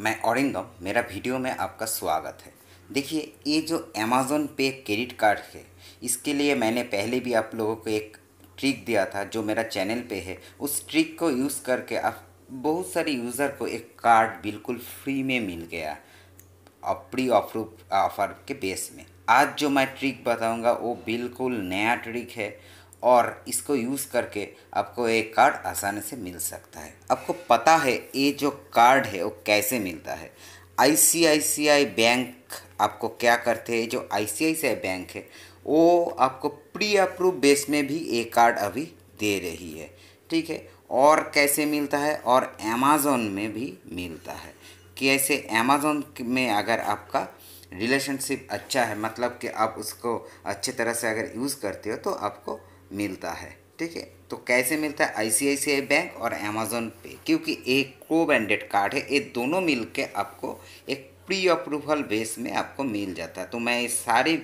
मैं औरंगम मेरा वीडियो में आपका स्वागत है देखिए ये जो अमेज़ोन पे क्रेडिट कार्ड है इसके लिए मैंने पहले भी आप लोगों को एक ट्रिक दिया था जो मेरा चैनल पे है उस ट्रिक को यूज़ करके आप बहुत सारे यूज़र को एक कार्ड बिल्कुल फ्री में मिल गया प्री ऑफर के बेस में आज जो मैं ट्रिक बताऊँगा वो बिल्कुल नया ट्रिक है और इसको यूज़ करके आपको एक कार्ड आसानी से मिल सकता है आपको पता है ये जो कार्ड है वो कैसे मिलता है आई बैंक आपको क्या करते हैं जो आई बैंक है वो आपको प्री अप्रूव बेस में भी ये कार्ड अभी दे रही है ठीक है और कैसे मिलता है और अमेज़ोन में भी मिलता है कैसे अमेज़ोन में अगर आपका रिलेशनशिप अच्छा है मतलब कि आप उसको अच्छे तरह से अगर यूज़ करते हो तो आपको मिलता है ठीक है तो कैसे मिलता है आईसीआईसीआई बैंक और अमेजोन पे क्योंकि एक को ब्रांडेड कार्ड है ये दोनों मिल के आपको एक प्री अप्रूवल बेस में आपको मिल जाता है तो मैं ये सारी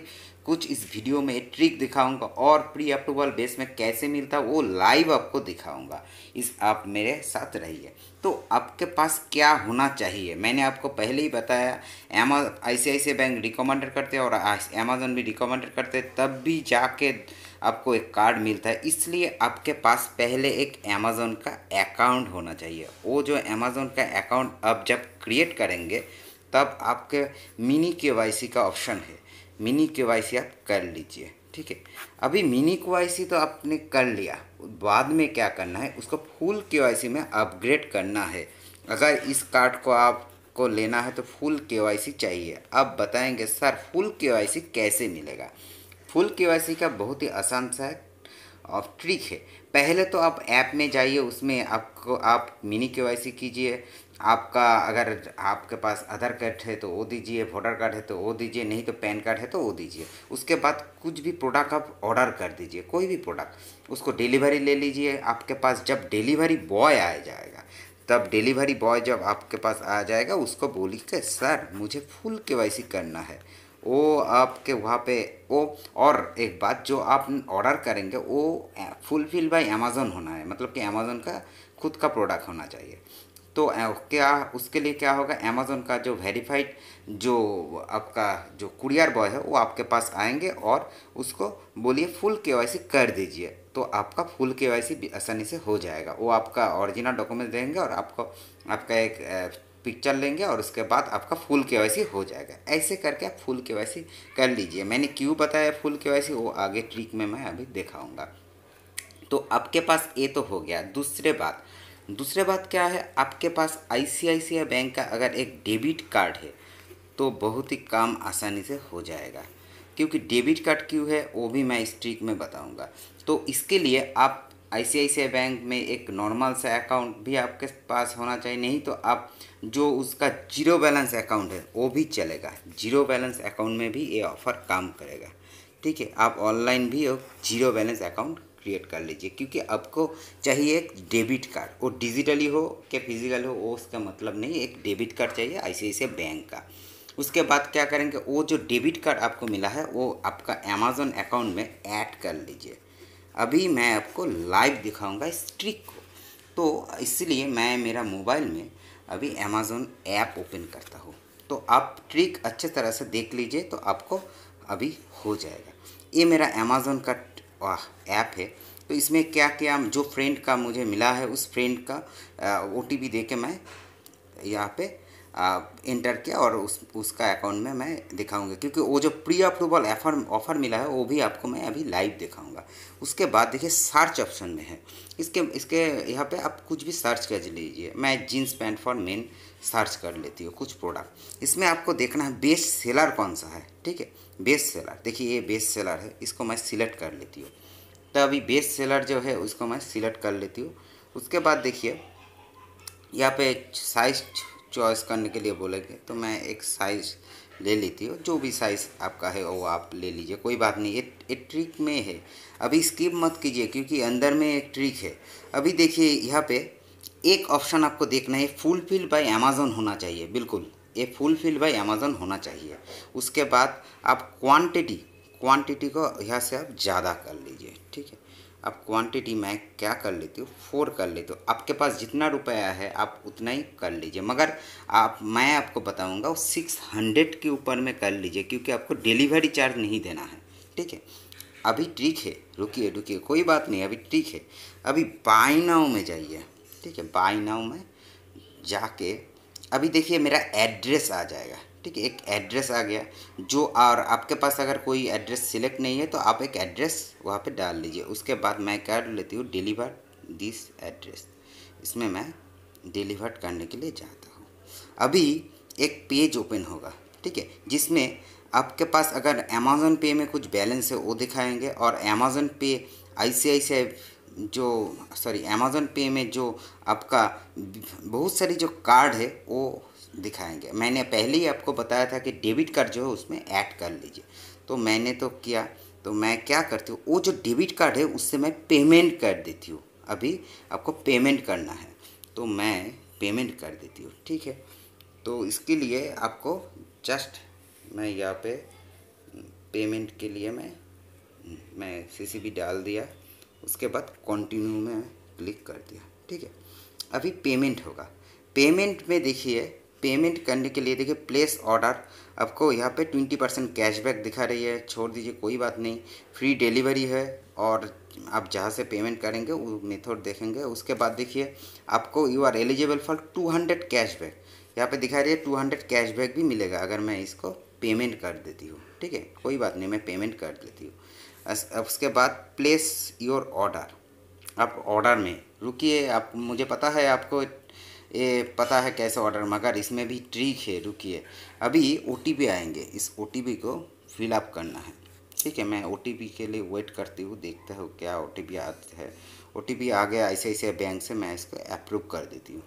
कुछ इस वीडियो में ट्रिक दिखाऊंगा और प्री अप्रूवल बेस में कैसे मिलता है वो लाइव आपको दिखाऊंगा इस आप मेरे साथ रहिए तो आपके पास क्या होना चाहिए मैंने आपको पहले ही बताया अमेजो आई बैंक रिकमेंडेड करते हैं और अमेजोन भी रिकमेंडेड करते हैं तब भी जाके आपको एक कार्ड मिलता है इसलिए आपके पास पहले एक अमेज़ोन का अकाउंट होना चाहिए वो जो अमेज़ोन का अकाउंट आप जब क्रिएट करेंगे तब आपके मिनी के का ऑप्शन है मिनी के आप कर लीजिए ठीक है अभी मिनी के तो आपने कर लिया बाद में क्या करना है उसको फुल के में अपग्रेड करना है अगर इस कार्ड को आपको लेना है तो फुल के चाहिए अब बताएंगे सर फुल के कैसे मिलेगा फुल के का बहुत ही आसान सा और ट्रिक है पहले तो आप ऐप में जाइए उसमें आपको आप मिनी के कीजिए आपका अगर आपके पास आधार कार्ड है तो वो दीजिए वोटर कार्ड है तो वो दीजिए नहीं तो पैन कार्ड है तो वो दीजिए उसके बाद कुछ भी प्रोडक्ट आप ऑर्डर कर दीजिए कोई भी प्रोडक्ट उसको डिलीवरी ले लीजिए आपके पास जब डिलीवरी बॉय आ जाएगा तब डिलीवरी बॉय जब आपके पास आ जाएगा उसको बोलिए सर मुझे फुल के करना है वो आपके वहाँ पे वो और एक बात जो आप ऑर्डर करेंगे वो फुलफिल बाय अमेज़ोन होना है मतलब कि अमेज़ोन का खुद का प्रोडक्ट होना चाहिए तो क्या उसके लिए क्या होगा अमेज़ोन का जो वेरीफाइड जो आपका जो कुरियर बॉय है वो आपके पास आएंगे और उसको बोलिए फुल के कर दीजिए तो आपका फुल के आसानी से हो जाएगा वो आपका ओरिजिनल डॉक्यूमेंट देंगे और आपको आपका एक पिक्चर लेंगे और उसके बाद आपका फुल के हो जाएगा ऐसे करके आप फुल के कर लीजिए मैंने क्यों बताया फुल के वो आगे ट्रिक में मैं अभी दिखाऊंगा तो आपके पास ये तो हो गया दूसरे बात दूसरे बात क्या है आपके पास आई बैंक का अगर एक डेबिट कार्ड है तो बहुत ही काम आसानी से हो जाएगा क्योंकि डेबिट कार्ड क्यों है वो भी मैं इस ट्रिक में बताऊँगा तो इसके लिए आप आई बैंक में एक नॉर्मल सा अकाउंट भी आपके पास होना चाहिए नहीं तो आप जो उसका जीरो बैलेंस अकाउंट है वो भी चलेगा जीरो बैलेंस अकाउंट में भी ये ऑफ़र काम करेगा ठीक है आप ऑनलाइन भी जीरो बैलेंस अकाउंट क्रिएट कर लीजिए क्योंकि आपको चाहिए एक डेबिट कार्ड वो डिजिटली हो क्या फिजिकल हो वो उसका मतलब नहीं एक डेबिट कार्ड चाहिए आई बैंक का उसके बाद क्या करेंगे वो जो डेबिट कार्ड आपको मिला है वो आपका अमेजोन अकाउंट में ऐड कर लीजिए अभी मैं आपको लाइव दिखाऊंगा इस ट्रिक को तो इसलिए मैं मेरा मोबाइल में अभी अमेज़ोन ऐप ओपन करता हूँ तो आप ट्रिक अच्छे तरह से देख लीजिए तो आपको अभी हो जाएगा ये मेरा अमेज़ोन का ऐप है तो इसमें क्या क्या जो फ्रेंड का मुझे मिला है उस फ्रेंड का ओ टी पी मैं यहाँ पर इंटर किया और उस उसका अकाउंट में मैं दिखाऊंगा क्योंकि वो जो प्री अप्रूवल ऑफर ऑफर मिला है वो भी आपको मैं अभी लाइव दिखाऊंगा उसके बाद देखिए सर्च ऑप्शन में है इसके इसके यहाँ पे आप कुछ भी सर्च कर लीजिए मैं jeans pant for men search कर लेती हूँ कुछ प्रोडक्ट इसमें आपको देखना है बेस्ट सेलर कौन सा है ठीक है बेस्ट सेलर देखिए ये बेस्ट सेलर है इसको मैं सिलेक्ट कर लेती हूँ तो अभी बेस्ट सेलर जो है उसको मैं सिलेक्ट कर लेती हूँ उसके बाद देखिए यहाँ पे साइज चॉइस करने के लिए बोलेंगे तो मैं एक साइज़ ले लेती हूँ जो भी साइज़ आपका है वो आप ले लीजिए कोई बात नहीं ये ट्रिक में है अभी स्किप मत कीजिए क्योंकि अंदर में एक ट्रिक है अभी देखिए यहाँ पे एक ऑप्शन आपको देखना है फुलफिल बाय अमेजोन होना चाहिए बिल्कुल ये फुलफिल बाय अमेजोन होना चाहिए उसके बाद आप क्वांटिटी क्वांटिटी को यहाँ से आप ज़्यादा कर लीजिए ठीक है अब क्वांटिटी मैं क्या कर लेती हूँ फोर कर लेती हूँ आपके पास जितना रुपया है आप उतना ही कर लीजिए मगर आप मैं आपको वो सिक्स हंड्रेड के ऊपर में कर लीजिए क्योंकि आपको डिलीवरी चार्ज नहीं देना है ठीक है अभी ट्रिक है रुकिए रुकिए कोई बात नहीं अभी ट्रिक है अभी बाई नाव में जाइए ठीक है बाई नाव में जाके अभी देखिए मेरा एड्रेस आ जाएगा ठीक है एक एड्रेस आ गया जो और आपके पास अगर कोई एड्रेस सिलेक्ट नहीं है तो आप एक एड्रेस वहाँ पे डाल लीजिए उसके बाद मैं कर लेती हूँ डिलीवर दिस एड्रेस इसमें मैं डिलीवर करने के लिए जाता हूँ अभी एक पेज ओपन होगा ठीक है जिसमें आपके पास अगर अमेज़ोन पे में कुछ बैलेंस है वो दिखाएंगे और अमेज़ोन पे आई जो सॉरी अमेज़ोन पे में जो आपका बहुत सारी जो कार्ड है वो दिखाएंगे मैंने पहले ही आपको बताया था कि डेबिट कार्ड जो है उसमें ऐड कर लीजिए तो मैंने तो किया तो मैं क्या करती हूँ वो जो डेबिट कार्ड है उससे मैं पेमेंट कर देती हूँ अभी आपको पेमेंट करना है तो मैं पेमेंट कर देती हूँ ठीक है तो इसके लिए आपको जस्ट मैं यहाँ पे पेमेंट के लिए मैं मैं सीसीबी डाल दिया उसके बाद कंटिन्यू में क्लिक कर दिया ठीक है अभी पेमेंट होगा पेमेंट में देखिए पेमेंट करने के लिए देखिए प्लेस ऑर्डर आपको यहाँ पे ट्वेंटी परसेंट कैशबैक दिखा रही है छोड़ दीजिए कोई बात नहीं फ्री डिलीवरी है और आप जहाँ से पेमेंट करेंगे वो मेथड देखेंगे उसके बाद देखिए आपको you are eligible for two hundred cashback यहाँ पर दिखा रही है टू हंड्रेड कैशबैक भी मिलेगा अगर मैं इसको पेमेंट कर देती हूँ ठीक है कोई बात नहीं मैं पेमेंट कर देती हूँ उसके बाद प्लेस योर ऑर्डर आप ऑर्डर में रुकिए आप मुझे पता है आपको ये पता है कैसे ऑर्डर मगर इसमें भी ट्रिक है रुकिए अभी ओ आएंगे इस ओ को फिलअप करना है ठीक है मैं ओ के लिए वेट करती हूँ देखता हूँ क्या ओ टी आता है ओ आ गया ऐसे ऐसे बैंक से मैं इसको अप्रूव कर देती हूँ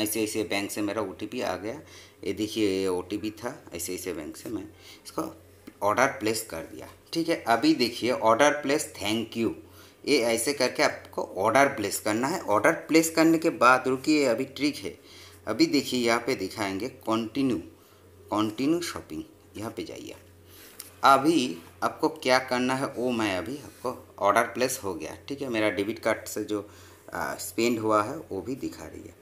ऐसे ऐसे बैंक से मेरा ओ आ गया ये देखिए ये ओ था ऐसे ऐसे बैंक से मैं इसको ऑर्डर प्लेस कर दिया ठीक है अभी देखिए ऑर्डर प्लेस थैंक यू ये ऐसे करके आपको ऑर्डर प्लेस करना है ऑर्डर प्लेस करने के बाद रुकिए अभी ट्रिक है अभी देखिए यहाँ पे दिखाएंगे कंटिन्यू कंटिन्यू शॉपिंग यहाँ पे जाइए अभी आपको क्या करना है वो मैं अभी आपको ऑर्डर प्लेस हो गया ठीक है मेरा डेबिट कार्ड से जो स्पेंड हुआ है वो भी दिखा रही है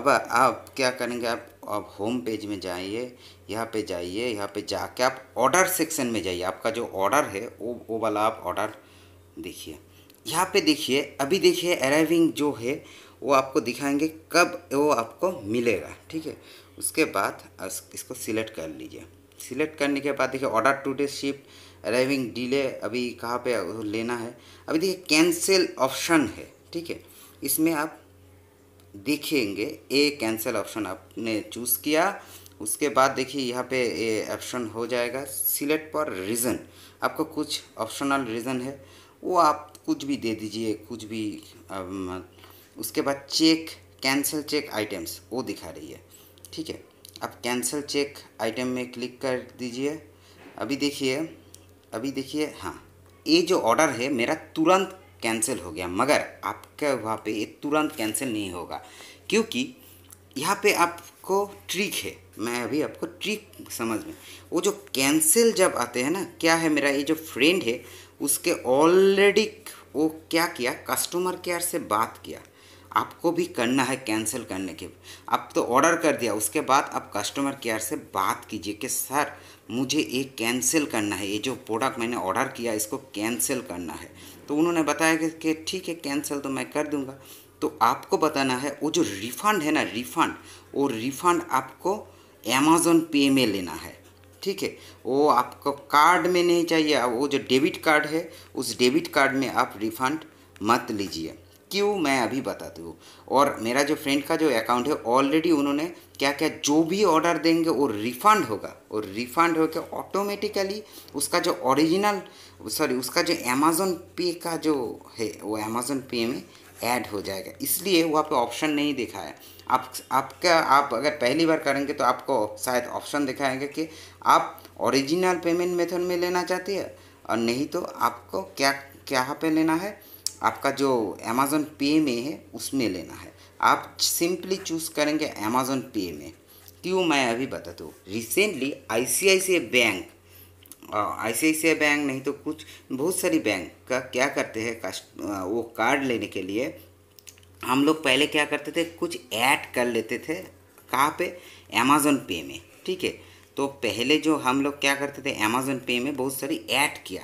अब आप क्या करेंगे आप अब होम पेज में जाइए यहाँ पे जाइए यहाँ पे जाके आप ऑर्डर सेक्शन में जाइए आपका जो ऑर्डर है वो वो वाला आप ऑर्डर देखिए यहाँ पे देखिए अभी देखिए अराइविंग जो है वो आपको दिखाएंगे कब वो आपको मिलेगा ठीक है उसके बाद इसको सिलेक्ट कर लीजिए सिलेक्ट करने के बाद देखिए order today ship arriving delay अभी कहाँ पे लेना है अभी देखिए कैंसिल ऑप्शन है ठीक है इसमें आप देखेंगे ए कैंसिल ऑप्शन आपने चूज़ किया उसके बाद देखिए यहाँ पे ए ऑप्शन हो जाएगा सिलेक्ट पर रीज़न आपको कुछ ऑप्शनल रीज़न है वो आप कुछ भी दे दीजिए कुछ भी उसके बाद चेक कैंसिल चेक आइटम्स वो दिखा रही है ठीक है आप कैंसिल चेक आइटम में क्लिक कर दीजिए अभी देखिए अभी देखिए हाँ ये जो ऑर्डर है मेरा तुरंत कैंसिल हो गया मगर आपके वहाँ पे ये तुरंत कैंसिल नहीं होगा क्योंकि यहाँ पे आपको ट्रिक है मैं अभी आपको ट्रिक समझ में वो जो कैंसिल जब आते हैं ना क्या है मेरा ये जो फ्रेंड है उसके ऑलरेडी वो क्या किया कस्टमर केयर से बात किया आपको भी करना है कैंसिल करने के अब तो ऑर्डर कर दिया उसके बाद अब कस्टमर केयर से बात कीजिए कि सर मुझे ये कैंसिल करना है ये जो प्रोडक्ट मैंने ऑर्डर किया इसको कैंसिल करना है तो उन्होंने बताया कि ठीक है कैंसिल तो मैं कर दूँगा तो आपको बताना है वो जो रिफ़ंड है ना रिफ़ंड वो रिफ़ंड आपको अमेज़ोन पे में लेना है ठीक है वो आपको कार्ड में नहीं चाहिए वो जो डेबिट कार्ड है उस डेबिट कार्ड में आप रिफंड मत लीजिए क्यों मैं अभी बताती हूँ और मेरा जो फ्रेंड का जो अकाउंट है ऑलरेडी उन्होंने क्या क्या जो भी ऑर्डर देंगे वो रिफंड होगा और रिफंड होकर ऑटोमेटिकली उसका जो ओरिजिनल सॉरी उसका जो अमेज़ोन पे का जो है वो अमेज़ोन पे में ऐड हो जाएगा इसलिए वहाँ पे ऑप्शन नहीं दिखाया है आप आपका आप अगर पहली बार करेंगे तो आपको शायद ऑप्शन दिखाएंगे कि आप ओरिजिनल पेमेंट मेथड में लेना चाहते हैं और नहीं तो आपको क्या क्या पे लेना है आपका जो अमेज़ोन पे में है उसमें लेना है आप सिंपली चूज़ करेंगे अमेज़ोन पे में क्यों मैं अभी बता दूँ recently I bank I C bank नहीं तो कुछ बहुत सारी बैंक का क्या करते हैं वो कार्ड लेने के लिए हम लोग पहले क्या करते थे कुछ ऐड कर लेते थे कहाँ पे अमेज़ोन पे में ठीक है तो पहले जो हम लोग क्या करते थे अमेज़ोन पे में बहुत सारी ऐड किया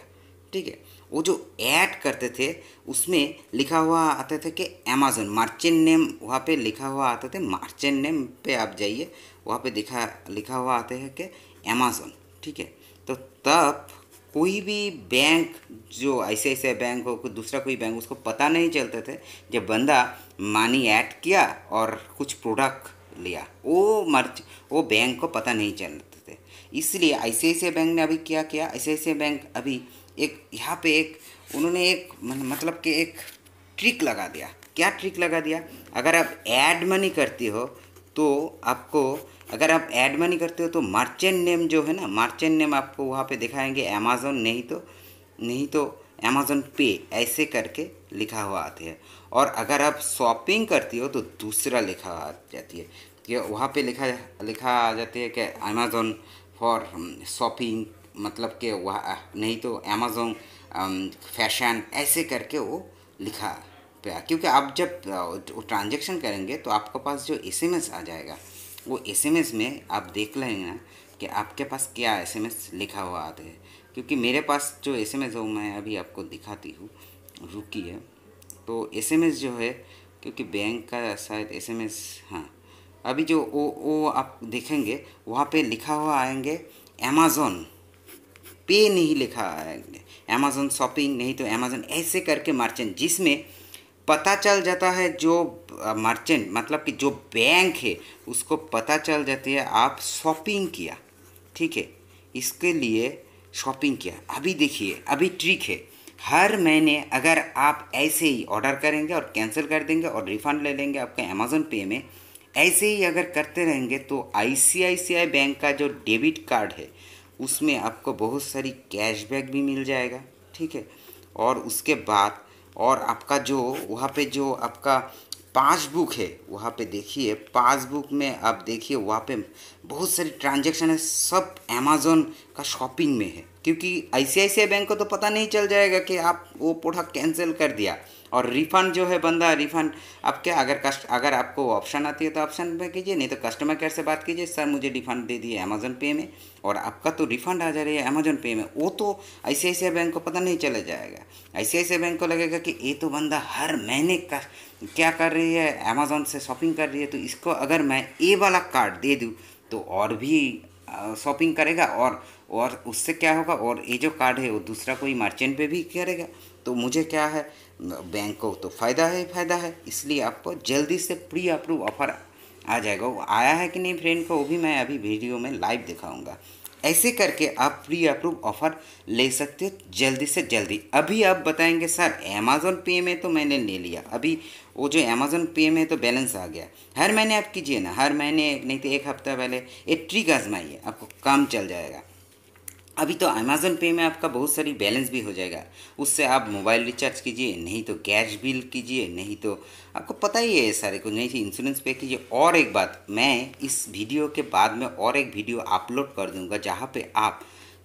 ठीक है वो जो ऐड करते थे उसमें लिखा हुआ आता था कि अमेज़ोन मर्चेंट नेम वहाँ पे लिखा हुआ आता था मर्चेंट नेम पे आप जाइए वहाँ पे दिखा लिखा हुआ आता है कि अमेज़ोन ठीक है तो तब कोई भी बैंक जो ऐसे ऐसे बैंक हो कोई दूसरा कोई बैंक उसको पता नहीं चलते थे जब बंदा मनी ऐड किया और कुछ प्रोडक्ट लिया वो मर्च वो बैंक को पता नहीं चलते थे इसलिए ऐसे ऐसे बैंक ने अभी क्या किया ऐसे ऐसे बैंक अभी एक यहाँ पे एक उन्होंने एक मतलब कि एक ट्रिक लगा दिया क्या ट्रिक लगा दिया अगर आप ऐड मनी करती हो तो आपको अगर आप ऐड मनी करते हो तो मर्चेंट नेम जो है ना मर्चेंट नेम आपको वहाँ पे दिखाएंगे अमेज़ोन नहीं तो नहीं तो अमेज़ोन पे ऐसे करके लिखा हुआ आते हैं और अगर आप शॉपिंग करती हो तो दूसरा लिखा आ जाती है कि वहाँ पे लिखा लिखा आ जाती है कि अमेज़ोन फॉर शॉपिंग मतलब कि वह नहीं तो अमेज़ोन फैशन um, ऐसे करके वो लिखा क्योंकि आप जब ट्रांजेक्शन करेंगे तो आपके पास जो एस आ जाएगा वो एस में आप देख लेंगे ना कि आपके पास क्या एस लिखा हुआ आते हैं क्योंकि मेरे पास जो एस एम एस हो मैं अभी आपको दिखाती हूँ रुकी है तो एस एम एस जो है क्योंकि बैंक का शायद एस एम एस हाँ अभी जो वो वो आप देखेंगे वहाँ पे लिखा हुआ आएंगे अमेज़ोन पे नहीं लिखा आएंगे अमेज़ोन शॉपिंग नहीं तो अमेज़ोन ऐसे करके मार्चेंट जिसमें पता चल जाता है जो मर्चेंट मतलब कि जो बैंक है उसको पता चल जाती है आप शॉपिंग किया ठीक है इसके लिए शॉपिंग किया अभी देखिए अभी ट्रिक है हर महीने अगर आप ऐसे ही ऑर्डर करेंगे और कैंसिल कर देंगे और रिफ़ंड ले लेंगे आपके अमेज़ोन पे में ऐसे ही अगर करते रहेंगे तो आईसीआईसीआई बैंक का जो डेबिट कार्ड है उसमें आपको बहुत सारी कैशबैक भी मिल जाएगा ठीक है और उसके बाद और आपका जो वहाँ पे जो आपका पासबुक है वहाँ पे देखिए पासबुक में आप देखिए वहाँ पे बहुत सारी ट्रांजेक्शन है सब अमेजोन का शॉपिंग में है क्योंकि आई बैंक को तो पता नहीं चल जाएगा कि आप वो प्रोडक्ट कैंसिल कर दिया और रिफंड जो है बंदा रिफंड आप क्या अगर कस्ट अगर आपको ऑप्शन आती है तो ऑप्शन में कीजिए नहीं तो कस्टमर केयर से बात कीजिए सर मुझे रिफंड दे दिए अमेजोन पे में और आपका तो रिफंड आ जा रही है अमेजोन पे में वो तो ऐसे ऐसे बैंक को पता नहीं चला जाएगा ऐसे ऐसे बैंक को लगेगा कि ये तो बंदा हर महीने का क्या कर रही है अमेजोन से शॉपिंग कर रही है तो इसको अगर मैं ए वाला कार्ड दे दूँ तो और भी शॉपिंग करेगा और और उससे क्या होगा और ये जो कार्ड है वो दूसरा कोई मर्चेंट पे भी करेगा तो मुझे क्या है बैंक को तो फ़ायदा है फ़ायदा है इसलिए आपको जल्दी से प्री अप्रूव ऑफर आ जाएगा वो आया है कि नहीं फ्रेंड को वो भी मैं अभी वीडियो में लाइव दिखाऊंगा ऐसे करके आप प्री अप्रूव ऑफ़र ले सकते हो जल्दी से जल्दी अभी आप बताएंगे सर अमेज़ोन पे में तो मैंने ले लिया अभी वो जो अमेज़ोन पे में तो बैलेंस आ गया हर महीने आप कीजिए ना हर महीने नहीं तो एक हफ्ता पहले एक ट्रिक आजमाइए आपको काम चल जाएगा अभी तो अमेज़ोन पे में आपका बहुत सारी बैलेंस भी हो जाएगा उससे आप मोबाइल रिचार्ज कीजिए नहीं तो गैस बिल कीजिए नहीं तो आपको पता ही है सारे को नहीं इंश्योरेंस तो पे कीजिए और एक बात मैं इस वीडियो के बाद में और एक वीडियो अपलोड कर दूंगा जहाँ पे आप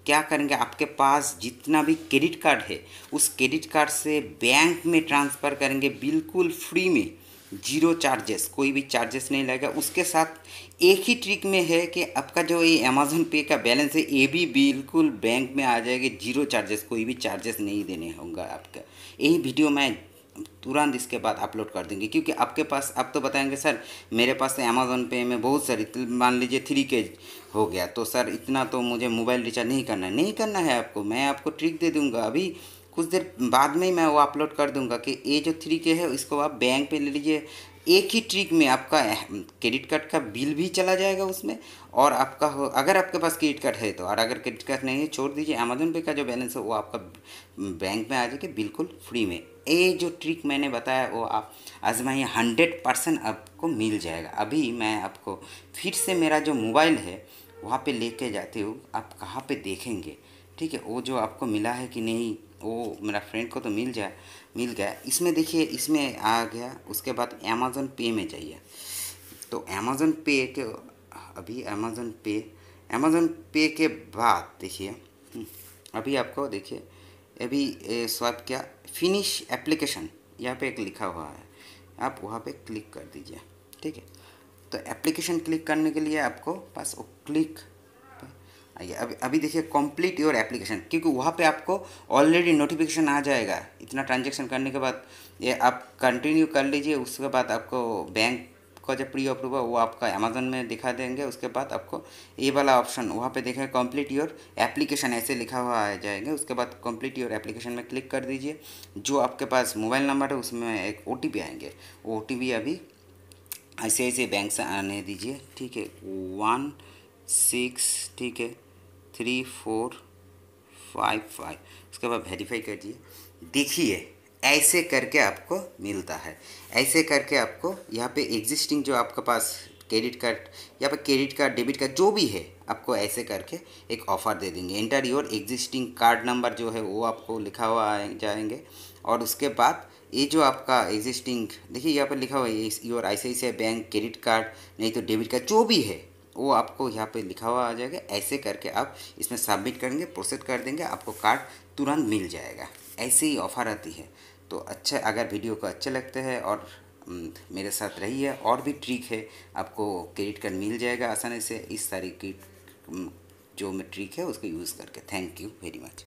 क्या करेंगे आपके पास जितना भी क्रेडिट कार्ड है उस क्रेडिट कार्ड से बैंक में ट्रांसफ़र करेंगे बिल्कुल फ्री में जीरो चार्जेस कोई भी चार्जेस नहीं लगेगा उसके साथ एक ही ट्रिक में है कि आपका जो ये अमेज़ोन पे का बैलेंस है ये भी बिल्कुल बैंक में आ जाएगा जीरो चार्जेस कोई भी चार्जेस नहीं देने होंगे आपका यही वीडियो मैं तुरंत इसके बाद अपलोड कर देंगे क्योंकि आपके पास आप तो बताएंगे सर मेरे पास तो अमेज़ोन पे में बहुत सारी मान लीजिए थ्री के हो गया तो सर इतना तो मुझे मोबाइल रिचार्ज नहीं करना है नहीं करना है आपको मैं आपको ट्रिक दे दूँगा अभी कुछ देर बाद में ही मैं वो अपलोड कर दूंगा कि ये जो थ्री के है इसको आप बैंक पे ले लीजिए एक ही ट्रिक में आपका क्रेडिट कार्ड का बिल भी चला जाएगा उसमें और आपका हो अगर आपके पास क्रेडिट कार्ड है तो और अगर क्रेडिट कार्ड नहीं है छोड़ दीजिए अमेजोन पे का जो बैलेंस है वो आपका बैंक में आ जाएगा बिल्कुल फ्री में ये जो ट्रिक मैंने बताया वो आप आजमाइए हंड्रेड परसेंट आपको मिल जाएगा अभी मैं आपको फिर से मेरा जो मोबाइल है वहाँ पे लेके जाते हो आप कहाँ पे देखेंगे ठीक है वो जो आपको मिला है कि नहीं वो मेरा फ्रेंड को तो मिल जाए मिल गया इसमें देखिए इसमें आ गया उसके बाद अमेज़ोन पे में जाइए तो अमेज़ोन पे के अभी अमेज़ोन पे अमेज़ोन पे के बाद देखिए अभी आपको देखिए अभी स्वाइप क्या फिनिश एप्लीकेशन यहाँ पे एक लिखा हुआ है आप वहाँ पे क्लिक कर दीजिए ठीक है तो एप्लीकेशन क्लिक करने के लिए आपको पास वो क्लिक आइए अभी अभी देखिए कंप्लीट योर एप्लीकेशन क्योंकि वहाँ पे आपको ऑलरेडी नोटिफिकेशन आ जाएगा इतना ट्रांजेक्शन करने के बाद ये आप कंटिन्यू कर लीजिए उसके बाद आपको बैंक का जो प्री अप्रूवल वो आपका अमेजोन में दिखा देंगे उसके बाद आपको ये वाला ऑप्शन वहाँ पे देखें कंप्लीट योर एप्लीकेशन ऐसे लिखा हुआ आ जाएंगे उसके बाद कंप्लीट योर एप्लीकेशन में क्लिक कर दीजिए जो आपके पास मोबाइल नंबर है उसमें एक ओ आएंगे ओ अभी ऐसे ऐसे बैंक से आने दीजिए ठीक है वन सिक्स ठीक है थ्री फोर फाइव फाइव उसके बाद वेरीफाई कर दिए देखिए ऐसे करके आपको मिलता है ऐसे करके आपको यहाँ पे एग्जिस्टिंग जो आपके पास क्रेडिट कार्ड या फिर क्रेडिट कार्ड डेबिट कार्ड जो भी है आपको ऐसे करके एक ऑफ़र दे देंगे enter your existing card number जो है वो आपको लिखा हुआ जाएंगे और उसके बाद ये जो आपका एग्जिस्टिंग देखिए यहाँ पर लिखा हुआ है your I C bank credit card नहीं तो डेबिट कार्ड जो भी है वो आपको यहाँ पे लिखा हुआ आ जाएगा ऐसे करके आप इसमें सबमिट करेंगे प्रोसेस कर देंगे आपको कार्ड तुरंत मिल जाएगा ऐसे ही ऑफ़र आती है तो अच्छा अगर वीडियो को अच्छे लगते हैं और मेरे साथ रही है और भी ट्रिक है आपको क्रेडिट कार्ड मिल जाएगा आसानी से इस सारी की जो ट्रिक है उसको यूज़ करके थैंक यू वेरी मच